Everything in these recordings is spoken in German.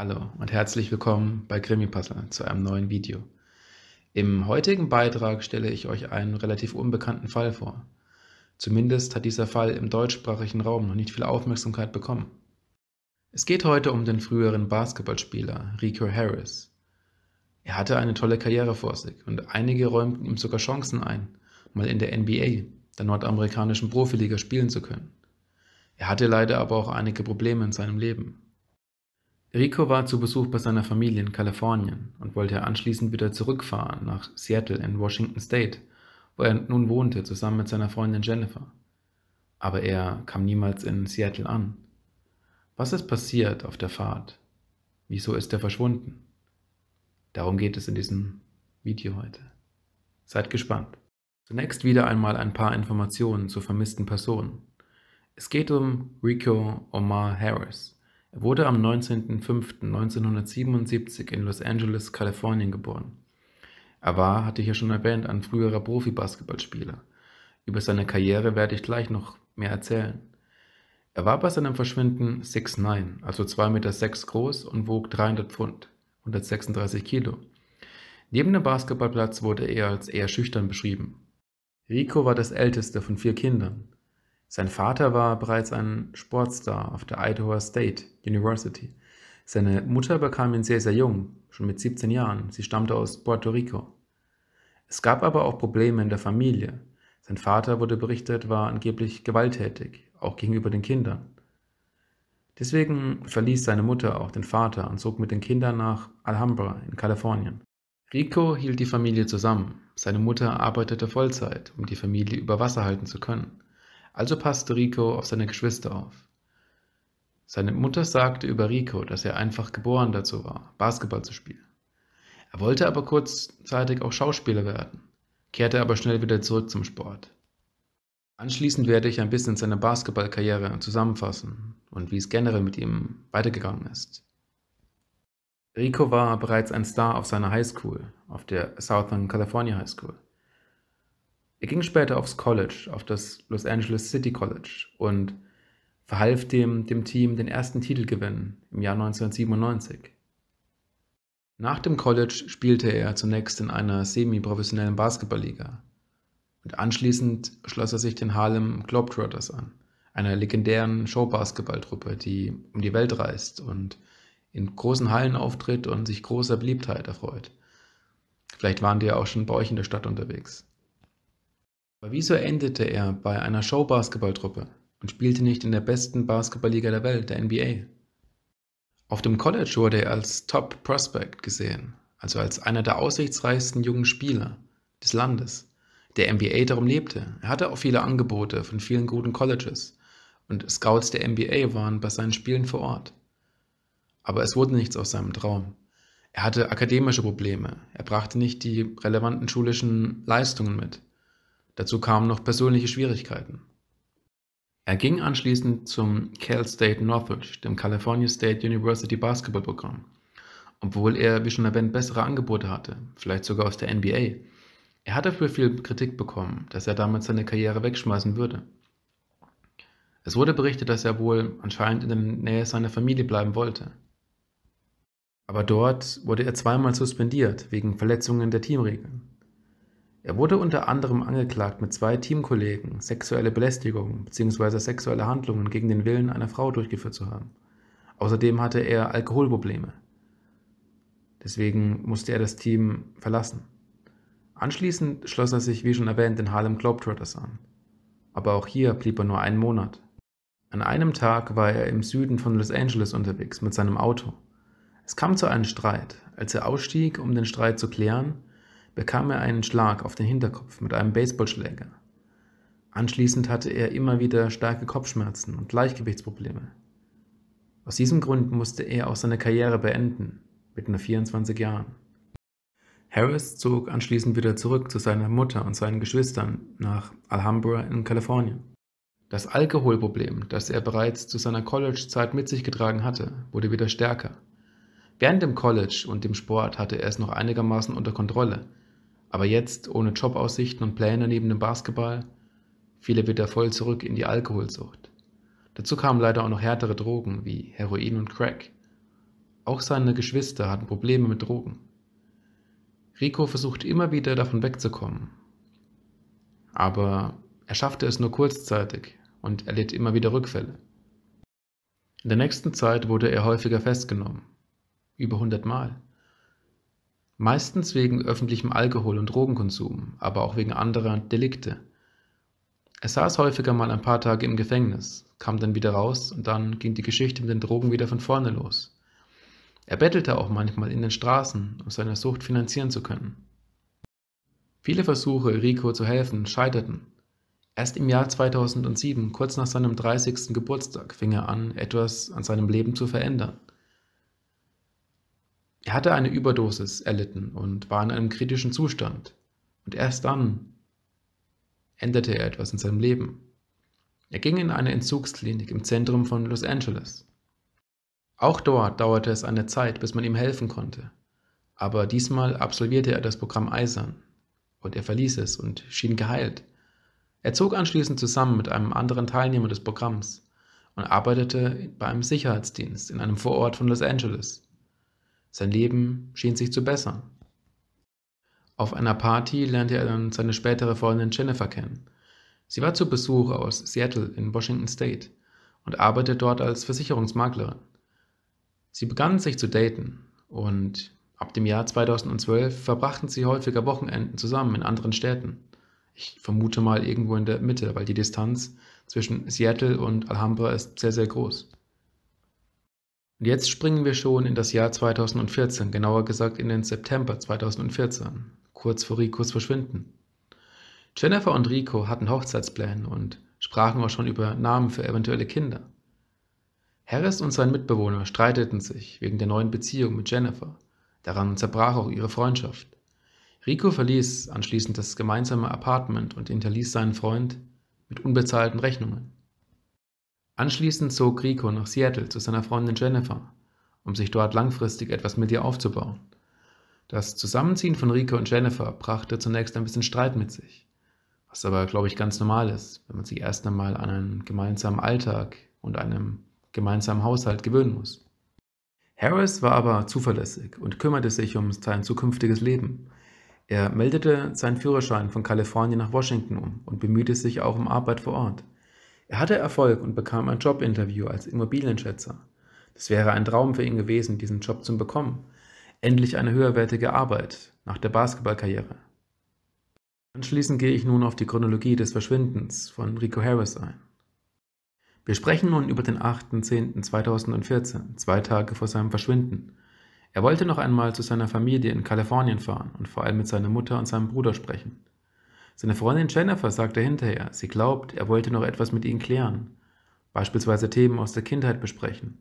Hallo und herzlich willkommen bei Krimipuzzler zu einem neuen Video. Im heutigen Beitrag stelle ich euch einen relativ unbekannten Fall vor. Zumindest hat dieser Fall im deutschsprachigen Raum noch nicht viel Aufmerksamkeit bekommen. Es geht heute um den früheren Basketballspieler Rico Harris. Er hatte eine tolle Karriere vor sich und einige räumten ihm sogar Chancen ein, mal in der NBA, der nordamerikanischen Profiliga, spielen zu können. Er hatte leider aber auch einige Probleme in seinem Leben. Rico war zu Besuch bei seiner Familie in Kalifornien und wollte anschließend wieder zurückfahren nach Seattle in Washington State, wo er nun wohnte, zusammen mit seiner Freundin Jennifer. Aber er kam niemals in Seattle an. Was ist passiert auf der Fahrt? Wieso ist er verschwunden? Darum geht es in diesem Video heute. Seid gespannt. Zunächst wieder einmal ein paar Informationen zur vermissten Person. Es geht um Rico Omar Harris. Er wurde am 19.05.1977 in Los Angeles, Kalifornien geboren. Er war, hatte hier ja schon erwähnt, ein früherer Profi-Basketballspieler. Über seine Karriere werde ich gleich noch mehr erzählen. Er war bei seinem Verschwinden 6'9, also 2,6 Meter groß und wog 300 Pfund, 136 Kilo. Neben dem Basketballplatz wurde er als eher schüchtern beschrieben. Rico war das älteste von vier Kindern. Sein Vater war bereits ein Sportstar auf der Idaho State University. Seine Mutter bekam ihn sehr, sehr jung, schon mit 17 Jahren. Sie stammte aus Puerto Rico. Es gab aber auch Probleme in der Familie. Sein Vater, wurde berichtet, war angeblich gewalttätig, auch gegenüber den Kindern. Deswegen verließ seine Mutter auch den Vater und zog mit den Kindern nach Alhambra in Kalifornien. Rico hielt die Familie zusammen. Seine Mutter arbeitete Vollzeit, um die Familie über Wasser halten zu können. Also passte Rico auf seine Geschwister auf. Seine Mutter sagte über Rico, dass er einfach geboren dazu war, Basketball zu spielen. Er wollte aber kurzzeitig auch Schauspieler werden, kehrte aber schnell wieder zurück zum Sport. Anschließend werde ich ein bisschen seine Basketballkarriere zusammenfassen und wie es generell mit ihm weitergegangen ist. Rico war bereits ein Star auf seiner Highschool, auf der Southern California High School. Er ging später aufs College, auf das Los Angeles City College und verhalf dem, dem Team den ersten Titel gewinnen im Jahr 1997. Nach dem College spielte er zunächst in einer semi-professionellen Basketballliga und anschließend schloss er sich den Harlem Globetrotters an, einer legendären show Showbasketballtruppe, die um die Welt reist und in großen Hallen auftritt und sich großer Beliebtheit erfreut. Vielleicht waren die ja auch schon bei euch in der Stadt unterwegs. Aber wieso endete er bei einer Show-Basketballtruppe und spielte nicht in der besten Basketballliga der Welt, der NBA? Auf dem College wurde er als Top Prospect gesehen, also als einer der aussichtsreichsten jungen Spieler des Landes. Der NBA darum lebte. Er hatte auch viele Angebote von vielen guten Colleges und Scouts der NBA waren bei seinen Spielen vor Ort. Aber es wurde nichts aus seinem Traum. Er hatte akademische Probleme. Er brachte nicht die relevanten schulischen Leistungen mit. Dazu kamen noch persönliche Schwierigkeiten. Er ging anschließend zum Cal State Northridge, dem California State University Basketballprogramm, obwohl er, wie schon erwähnt, bessere Angebote hatte, vielleicht sogar aus der NBA. Er hat dafür viel Kritik bekommen, dass er damit seine Karriere wegschmeißen würde. Es wurde berichtet, dass er wohl anscheinend in der Nähe seiner Familie bleiben wollte. Aber dort wurde er zweimal suspendiert wegen Verletzungen der Teamregeln. Er wurde unter anderem angeklagt, mit zwei Teamkollegen sexuelle Belästigung bzw. sexuelle Handlungen gegen den Willen einer Frau durchgeführt zu haben. Außerdem hatte er Alkoholprobleme. Deswegen musste er das Team verlassen. Anschließend schloss er sich, wie schon erwähnt, den Harlem Globetrotters an. Aber auch hier blieb er nur einen Monat. An einem Tag war er im Süden von Los Angeles unterwegs mit seinem Auto. Es kam zu einem Streit. Als er ausstieg, um den Streit zu klären, bekam er einen Schlag auf den Hinterkopf mit einem Baseballschläger. Anschließend hatte er immer wieder starke Kopfschmerzen und Gleichgewichtsprobleme. Aus diesem Grund musste er auch seine Karriere beenden, mit nur 24 Jahren. Harris zog anschließend wieder zurück zu seiner Mutter und seinen Geschwistern nach Alhambra in Kalifornien. Das Alkoholproblem, das er bereits zu seiner College-Zeit mit sich getragen hatte, wurde wieder stärker. Während dem College und dem Sport hatte er es noch einigermaßen unter Kontrolle, aber jetzt ohne Jobaussichten und Pläne neben dem Basketball fiel er wieder voll zurück in die Alkoholsucht. Dazu kamen leider auch noch härtere Drogen wie Heroin und Crack. Auch seine Geschwister hatten Probleme mit Drogen. Rico versuchte immer wieder davon wegzukommen. Aber er schaffte es nur kurzzeitig und erlitt immer wieder Rückfälle. In der nächsten Zeit wurde er häufiger festgenommen. Über 100 Mal meistens wegen öffentlichem Alkohol- und Drogenkonsum, aber auch wegen anderer Delikte. Er saß häufiger mal ein paar Tage im Gefängnis, kam dann wieder raus und dann ging die Geschichte mit den Drogen wieder von vorne los. Er bettelte auch manchmal in den Straßen, um seine Sucht finanzieren zu können. Viele Versuche, Rico zu helfen, scheiterten. Erst im Jahr 2007, kurz nach seinem 30. Geburtstag, fing er an, etwas an seinem Leben zu verändern. Er hatte eine Überdosis erlitten und war in einem kritischen Zustand. Und erst dann änderte er etwas in seinem Leben. Er ging in eine Entzugsklinik im Zentrum von Los Angeles. Auch dort dauerte es eine Zeit, bis man ihm helfen konnte. Aber diesmal absolvierte er das Programm Eisern und er verließ es und schien geheilt. Er zog anschließend zusammen mit einem anderen Teilnehmer des Programms und arbeitete bei einem Sicherheitsdienst in einem Vorort von Los Angeles. Sein Leben schien sich zu bessern. Auf einer Party lernte er dann seine spätere Freundin Jennifer kennen. Sie war zu Besuch aus Seattle in Washington State und arbeitete dort als Versicherungsmaklerin. Sie begannen sich zu daten und ab dem Jahr 2012 verbrachten sie häufiger Wochenenden zusammen in anderen Städten. Ich vermute mal irgendwo in der Mitte, weil die Distanz zwischen Seattle und Alhambra ist sehr, sehr groß. Und jetzt springen wir schon in das Jahr 2014, genauer gesagt in den September 2014, kurz vor Ricos Verschwinden. Jennifer und Rico hatten Hochzeitspläne und sprachen auch schon über Namen für eventuelle Kinder. Harris und sein Mitbewohner streiteten sich wegen der neuen Beziehung mit Jennifer. Daran zerbrach auch ihre Freundschaft. Rico verließ anschließend das gemeinsame Apartment und hinterließ seinen Freund mit unbezahlten Rechnungen. Anschließend zog Rico nach Seattle zu seiner Freundin Jennifer, um sich dort langfristig etwas mit ihr aufzubauen. Das Zusammenziehen von Rico und Jennifer brachte zunächst ein bisschen Streit mit sich, was aber, glaube ich, ganz normal ist, wenn man sich erst einmal an einen gemeinsamen Alltag und einem gemeinsamen Haushalt gewöhnen muss. Harris war aber zuverlässig und kümmerte sich um sein zukünftiges Leben. Er meldete seinen Führerschein von Kalifornien nach Washington um und bemühte sich auch um Arbeit vor Ort – er hatte Erfolg und bekam ein Jobinterview als Immobilienschätzer. Das wäre ein Traum für ihn gewesen, diesen Job zu bekommen. Endlich eine höherwertige Arbeit nach der Basketballkarriere. Anschließend gehe ich nun auf die Chronologie des Verschwindens von Rico Harris ein. Wir sprechen nun über den 8.10.2014, zwei Tage vor seinem Verschwinden. Er wollte noch einmal zu seiner Familie in Kalifornien fahren und vor allem mit seiner Mutter und seinem Bruder sprechen. Seine Freundin Jennifer sagte hinterher, sie glaubt, er wollte noch etwas mit ihnen klären, beispielsweise Themen aus der Kindheit besprechen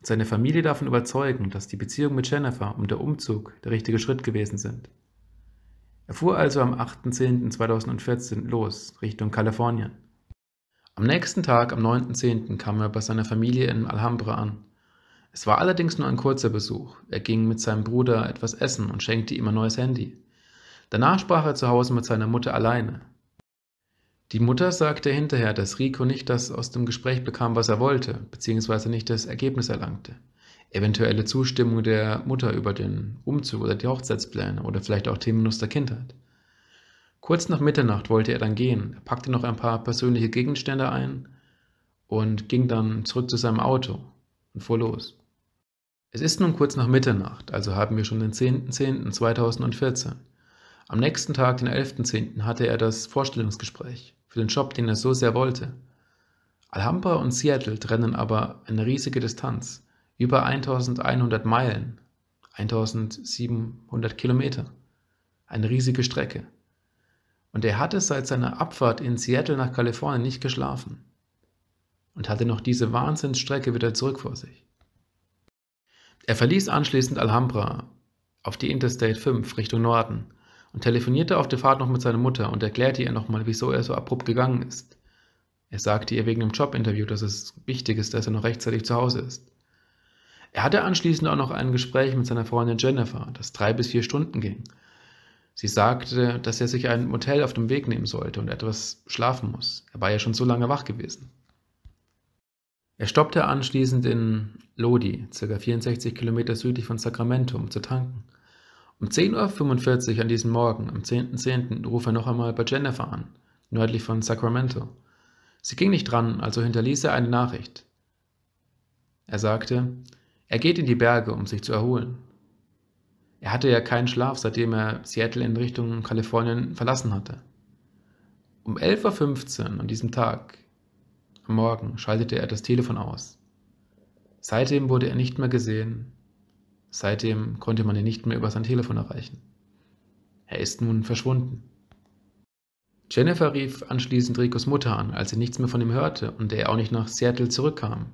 und seine Familie davon überzeugen, dass die Beziehung mit Jennifer und der Umzug der richtige Schritt gewesen sind. Er fuhr also am 8.10.2014 los, Richtung Kalifornien. Am nächsten Tag, am 9.10., kam er bei seiner Familie in Alhambra an. Es war allerdings nur ein kurzer Besuch. Er ging mit seinem Bruder etwas essen und schenkte ihm ein neues Handy. Danach sprach er zu Hause mit seiner Mutter alleine. Die Mutter sagte hinterher, dass Rico nicht das aus dem Gespräch bekam, was er wollte, beziehungsweise nicht das Ergebnis erlangte. Eventuelle Zustimmung der Mutter über den Umzug oder die Hochzeitspläne oder vielleicht auch Themen aus der Kindheit. Kurz nach Mitternacht wollte er dann gehen. Er packte noch ein paar persönliche Gegenstände ein und ging dann zurück zu seinem Auto und fuhr los. Es ist nun kurz nach Mitternacht, also haben wir schon den 10.10.2014. Am nächsten Tag, den 11.10., hatte er das Vorstellungsgespräch für den Job, den er so sehr wollte. Alhambra und Seattle trennen aber eine riesige Distanz, über 1100 Meilen, 1700 Kilometer, eine riesige Strecke. Und er hatte seit seiner Abfahrt in Seattle nach Kalifornien nicht geschlafen und hatte noch diese Wahnsinnsstrecke wieder zurück vor sich. Er verließ anschließend Alhambra auf die Interstate 5 Richtung Norden und telefonierte auf der Fahrt noch mit seiner Mutter und erklärte ihr nochmal, wieso er so abrupt gegangen ist. Er sagte ihr wegen dem Jobinterview, dass es wichtig ist, dass er noch rechtzeitig zu Hause ist. Er hatte anschließend auch noch ein Gespräch mit seiner Freundin Jennifer, das drei bis vier Stunden ging. Sie sagte, dass er sich ein Motel auf dem Weg nehmen sollte und etwas schlafen muss. Er war ja schon so lange wach gewesen. Er stoppte anschließend in Lodi, ca. 64 Kilometer südlich von Sacramento, um zu tanken. Um 10.45 Uhr an diesem Morgen, am 10.10., .10., ruft er noch einmal bei Jennifer an, nördlich von Sacramento. Sie ging nicht dran, also hinterließ er eine Nachricht. Er sagte, er geht in die Berge, um sich zu erholen. Er hatte ja keinen Schlaf, seitdem er Seattle in Richtung Kalifornien verlassen hatte. Um 11.15 Uhr an diesem Tag, am Morgen, schaltete er das Telefon aus. Seitdem wurde er nicht mehr gesehen Seitdem konnte man ihn nicht mehr über sein Telefon erreichen. Er ist nun verschwunden. Jennifer rief anschließend Ricos Mutter an, als sie nichts mehr von ihm hörte und er auch nicht nach Seattle zurückkam.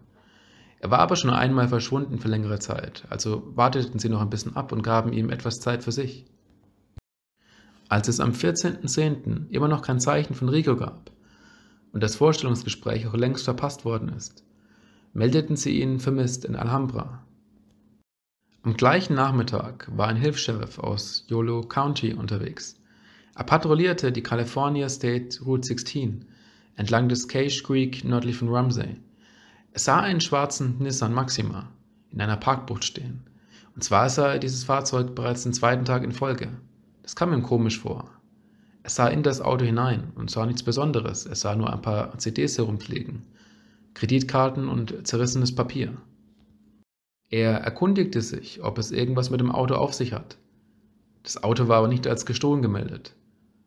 Er war aber schon einmal verschwunden für längere Zeit, also warteten sie noch ein bisschen ab und gaben ihm etwas Zeit für sich. Als es am 14.10. immer noch kein Zeichen von Rico gab und das Vorstellungsgespräch auch längst verpasst worden ist, meldeten sie ihn vermisst in Alhambra. Am gleichen Nachmittag war ein hilfs aus Yolo County unterwegs. Er patrouillierte die California State Route 16 entlang des Cache Creek nördlich von Ramsey. Er sah einen schwarzen Nissan Maxima in einer Parkbucht stehen. Und zwar sah er dieses Fahrzeug bereits den zweiten Tag in Folge. Das kam ihm komisch vor. Er sah in das Auto hinein und sah nichts Besonderes. Er sah nur ein paar CDs herumfliegen, Kreditkarten und zerrissenes Papier. Er erkundigte sich, ob es irgendwas mit dem Auto auf sich hat. Das Auto war aber nicht als gestohlen gemeldet.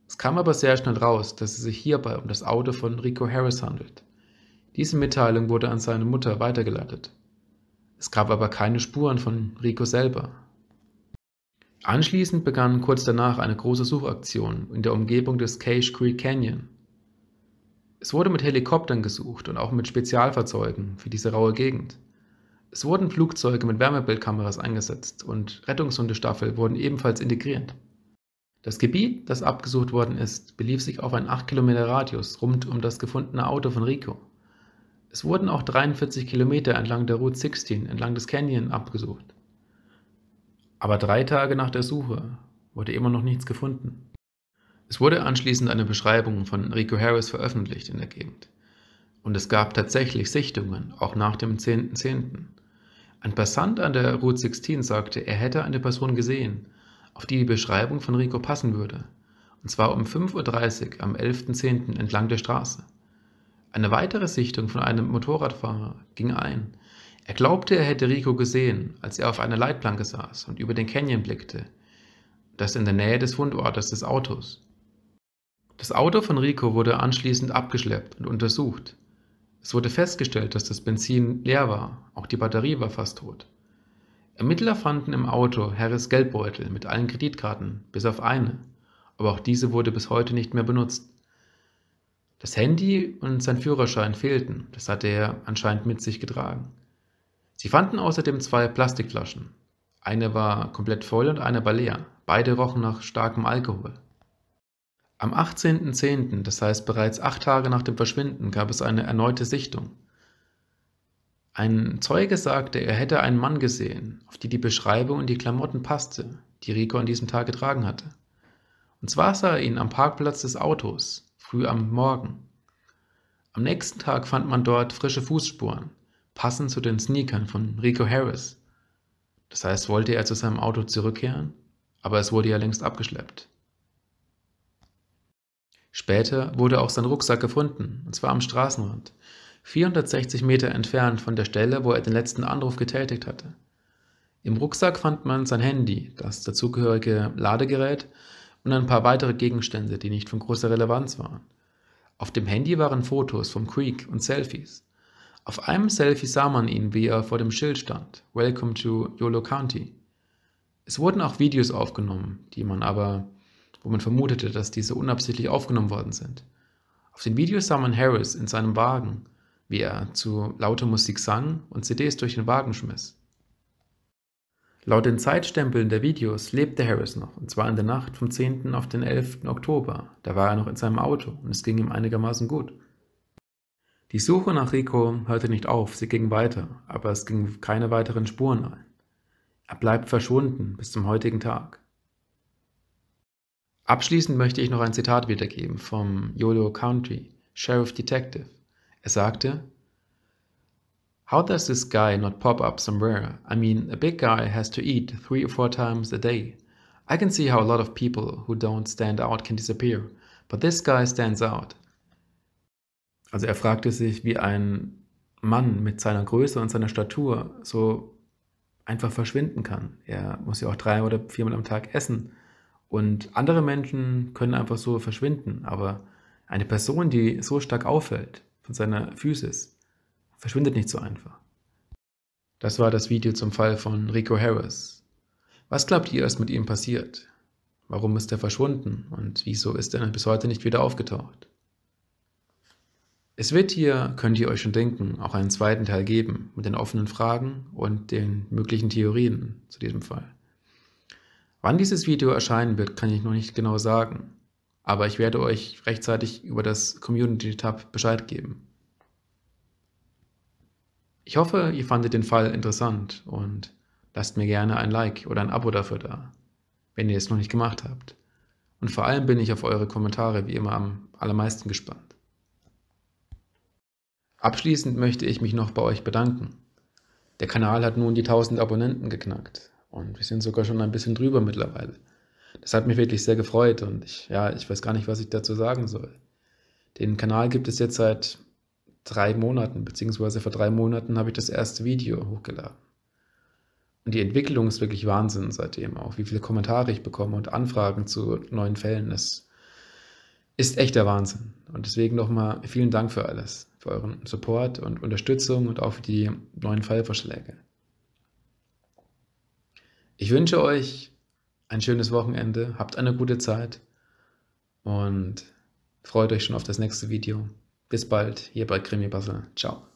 Es kam aber sehr schnell raus, dass es sich hierbei um das Auto von Rico Harris handelt. Diese Mitteilung wurde an seine Mutter weitergeleitet. Es gab aber keine Spuren von Rico selber. Anschließend begann kurz danach eine große Suchaktion in der Umgebung des Cache Creek Canyon. Es wurde mit Helikoptern gesucht und auch mit Spezialfahrzeugen für diese raue Gegend. Es wurden Flugzeuge mit Wärmebildkameras eingesetzt und Rettungshundestaffel wurden ebenfalls integriert. Das Gebiet, das abgesucht worden ist, belief sich auf einen 8 Kilometer Radius rund um das gefundene Auto von Rico. Es wurden auch 43 Kilometer entlang der Route 16 entlang des Canyon abgesucht. Aber drei Tage nach der Suche wurde immer noch nichts gefunden. Es wurde anschließend eine Beschreibung von Rico Harris veröffentlicht in der Gegend. Und es gab tatsächlich Sichtungen, auch nach dem 10.10. .10. Ein Passant an der Route 16 sagte, er hätte eine Person gesehen, auf die die Beschreibung von Rico passen würde, und zwar um 5.30 Uhr am 11.10. entlang der Straße. Eine weitere Sichtung von einem Motorradfahrer ging ein. Er glaubte, er hätte Rico gesehen, als er auf einer Leitplanke saß und über den Canyon blickte, das in der Nähe des Fundortes des Autos. Das Auto von Rico wurde anschließend abgeschleppt und untersucht. Es wurde festgestellt, dass das Benzin leer war, auch die Batterie war fast tot. Ermittler fanden im Auto Harris Geldbeutel mit allen Kreditkarten, bis auf eine, aber auch diese wurde bis heute nicht mehr benutzt. Das Handy und sein Führerschein fehlten, das hatte er anscheinend mit sich getragen. Sie fanden außerdem zwei Plastikflaschen. Eine war komplett voll und eine war leer. Beide rochen nach starkem Alkohol. Am 18.10., das heißt bereits acht Tage nach dem Verschwinden, gab es eine erneute Sichtung. Ein Zeuge sagte, er hätte einen Mann gesehen, auf die die Beschreibung und die Klamotten passte, die Rico an diesem Tag getragen hatte. Und zwar sah er ihn am Parkplatz des Autos, früh am Morgen. Am nächsten Tag fand man dort frische Fußspuren, passend zu den Sneakern von Rico Harris. Das heißt, wollte er zu seinem Auto zurückkehren, aber es wurde ja längst abgeschleppt. Später wurde auch sein Rucksack gefunden, und zwar am Straßenrand, 460 Meter entfernt von der Stelle, wo er den letzten Anruf getätigt hatte. Im Rucksack fand man sein Handy, das dazugehörige Ladegerät und ein paar weitere Gegenstände, die nicht von großer Relevanz waren. Auf dem Handy waren Fotos vom Creek und Selfies. Auf einem Selfie sah man ihn, wie er vor dem Schild stand. Welcome to Yolo County. Es wurden auch Videos aufgenommen, die man aber wo man vermutete, dass diese unabsichtlich aufgenommen worden sind. Auf den Videos sah man Harris in seinem Wagen, wie er zu lauter Musik sang und CDs durch den Wagen schmiss. Laut den Zeitstempeln der Videos lebte Harris noch, und zwar in der Nacht vom 10. auf den 11. Oktober. Da war er noch in seinem Auto und es ging ihm einigermaßen gut. Die Suche nach Rico hörte nicht auf, sie ging weiter, aber es gingen keine weiteren Spuren ein. Er bleibt verschwunden bis zum heutigen Tag. Abschließend möchte ich noch ein Zitat wiedergeben vom Yolo Country Sheriff Detective. Er sagte, How does this guy not pop up somewhere? I mean, a big guy has to eat three or four times a day. I can see how a lot of people who don't stand out can disappear, but this guy stands out. Also er fragte sich, wie ein Mann mit seiner Größe und seiner Statur so einfach verschwinden kann. Er muss ja auch drei oder viermal am Tag essen. Und andere Menschen können einfach so verschwinden, aber eine Person, die so stark auffällt von seiner Physis, verschwindet nicht so einfach. Das war das Video zum Fall von Rico Harris. Was glaubt ihr, ist mit ihm passiert? Warum ist er verschwunden und wieso ist er bis heute nicht wieder aufgetaucht? Es wird hier, könnt ihr euch schon denken, auch einen zweiten Teil geben mit den offenen Fragen und den möglichen Theorien zu diesem Fall. Wann dieses Video erscheinen wird, kann ich noch nicht genau sagen, aber ich werde euch rechtzeitig über das Community Tab Bescheid geben. Ich hoffe, ihr fandet den Fall interessant und lasst mir gerne ein Like oder ein Abo dafür da, wenn ihr es noch nicht gemacht habt. Und vor allem bin ich auf eure Kommentare wie immer am allermeisten gespannt. Abschließend möchte ich mich noch bei euch bedanken. Der Kanal hat nun die 1000 Abonnenten geknackt und wir sind sogar schon ein bisschen drüber mittlerweile. Das hat mich wirklich sehr gefreut und ich, ja, ich weiß gar nicht, was ich dazu sagen soll. Den Kanal gibt es jetzt seit drei Monaten, beziehungsweise vor drei Monaten habe ich das erste Video hochgeladen. Und die Entwicklung ist wirklich Wahnsinn seitdem auch, wie viele Kommentare ich bekomme und Anfragen zu neuen Fällen. Das ist echt der Wahnsinn. Und deswegen nochmal vielen Dank für alles, für euren Support und Unterstützung und auch für die neuen Fallvorschläge. Ich wünsche euch ein schönes Wochenende, habt eine gute Zeit und freut euch schon auf das nächste Video. Bis bald, hier bei Krimi Basel. Ciao.